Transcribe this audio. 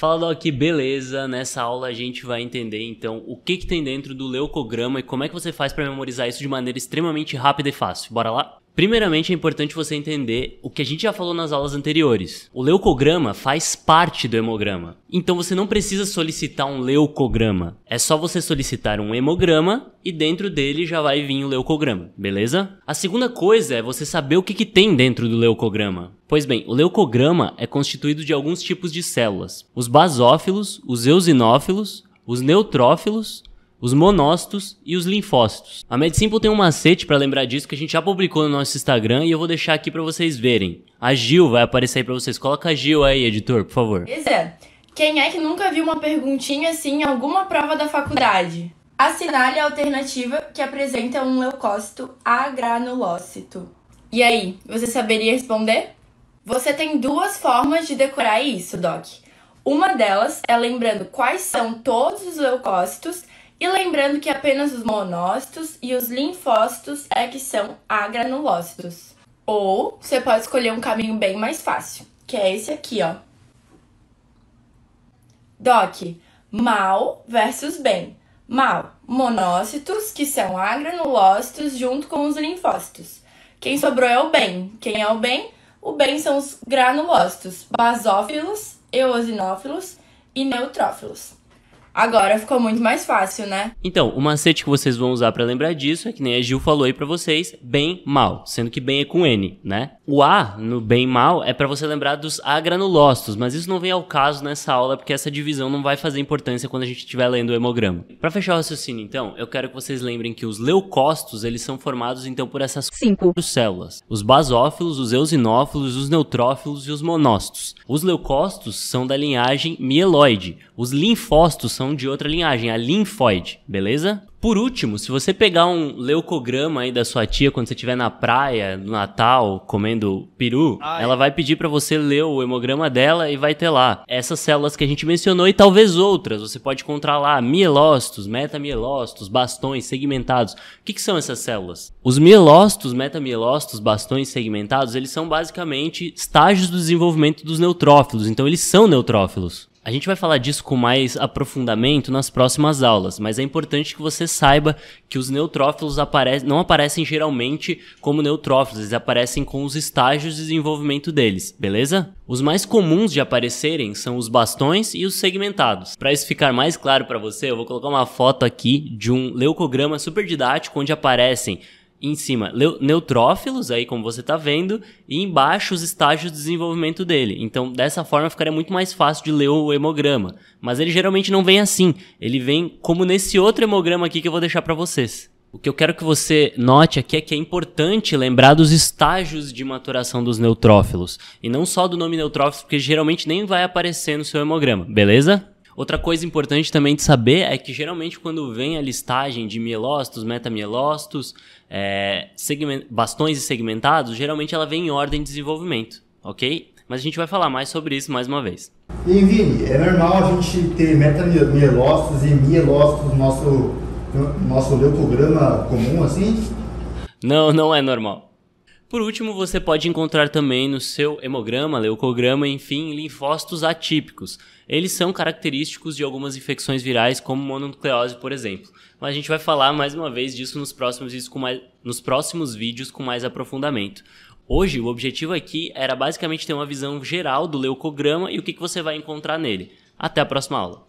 Fala Doc, beleza? Nessa aula a gente vai entender então o que, que tem dentro do leucograma e como é que você faz para memorizar isso de maneira extremamente rápida e fácil. Bora lá? Primeiramente, é importante você entender o que a gente já falou nas aulas anteriores. O leucograma faz parte do hemograma. Então você não precisa solicitar um leucograma. É só você solicitar um hemograma e dentro dele já vai vir o leucograma, beleza? A segunda coisa é você saber o que, que tem dentro do leucograma. Pois bem, o leucograma é constituído de alguns tipos de células: os basófilos, os eosinófilos, os neutrófilos, os monócitos e os linfócitos. A MedSimple tem um macete para lembrar disso que a gente já publicou no nosso Instagram e eu vou deixar aqui para vocês verem. A Gil vai aparecer aí para vocês. Coloca a Gil aí, editor, por favor. Pois é. Quem é que nunca viu uma perguntinha assim em alguma prova da faculdade? Assinale a alternativa que apresenta um leucócito agranulócito. E aí, você saberia responder? Você tem duas formas de decorar isso, Doc. Uma delas é lembrando quais são todos os leucócitos e lembrando que apenas os monócitos e os linfócitos é que são agranulócitos. Ou você pode escolher um caminho bem mais fácil, que é esse aqui, ó. Doc, mal versus bem. Mal, monócitos, que são agranulócitos, junto com os linfócitos. Quem sobrou é o bem. Quem é o bem? O bem são os granulócitos, basófilos, eosinófilos e neutrófilos. Agora ficou muito mais fácil, né? Então, o macete que vocês vão usar para lembrar disso é que nem a Gil falou aí para vocês, bem mal, sendo que bem é com N, né? O A no bem mal é para você lembrar dos agranulócitos, mas isso não vem ao caso nessa aula porque essa divisão não vai fazer importância quando a gente estiver lendo o hemograma. Para fechar o raciocínio, então, eu quero que vocês lembrem que os leucócitos, eles são formados então por essas cinco células: os basófilos, os eosinófilos, os neutrófilos e os monócitos. Os leucócitos são da linhagem mieloide, os linfócitos são são de outra linhagem, a linfóide, beleza? Por último, se você pegar um leucograma aí da sua tia quando você estiver na praia, no Natal, comendo peru, Ai. ela vai pedir para você ler o hemograma dela e vai ter lá essas células que a gente mencionou e talvez outras. Você pode encontrar lá mielócitos, metamielócitos, bastões segmentados. O que, que são essas células? Os mielócitos, metamielócitos, bastões segmentados, eles são basicamente estágios do desenvolvimento dos neutrófilos. Então, eles são neutrófilos. A gente vai falar disso com mais aprofundamento nas próximas aulas, mas é importante que você saiba que os neutrófilos apare não aparecem geralmente como neutrófilos, eles aparecem com os estágios de desenvolvimento deles, beleza? Os mais comuns de aparecerem são os bastões e os segmentados. Para isso ficar mais claro para você, eu vou colocar uma foto aqui de um leucograma super didático onde aparecem em cima neutrófilos, aí como você está vendo, e embaixo os estágios de desenvolvimento dele. Então, dessa forma, ficaria muito mais fácil de ler o hemograma. Mas ele geralmente não vem assim, ele vem como nesse outro hemograma aqui que eu vou deixar para vocês. O que eu quero que você note aqui é que é importante lembrar dos estágios de maturação dos neutrófilos, e não só do nome neutrófilos, porque geralmente nem vai aparecer no seu hemograma, beleza? Outra coisa importante também de saber é que geralmente quando vem a listagem de mielócitos, metamielócitos, é, bastões e segmentados, geralmente ela vem em ordem de desenvolvimento, ok? Mas a gente vai falar mais sobre isso mais uma vez. E Vini, é normal a gente ter metamielócitos e mielócitos no nosso, no nosso leucograma comum assim? Não, não é normal. Por último, você pode encontrar também no seu hemograma, leucograma, enfim, linfócitos atípicos. Eles são característicos de algumas infecções virais, como mononucleose, por exemplo. Mas a gente vai falar mais uma vez disso nos próximos vídeos com mais, nos próximos vídeos com mais aprofundamento. Hoje, o objetivo aqui era basicamente ter uma visão geral do leucograma e o que, que você vai encontrar nele. Até a próxima aula!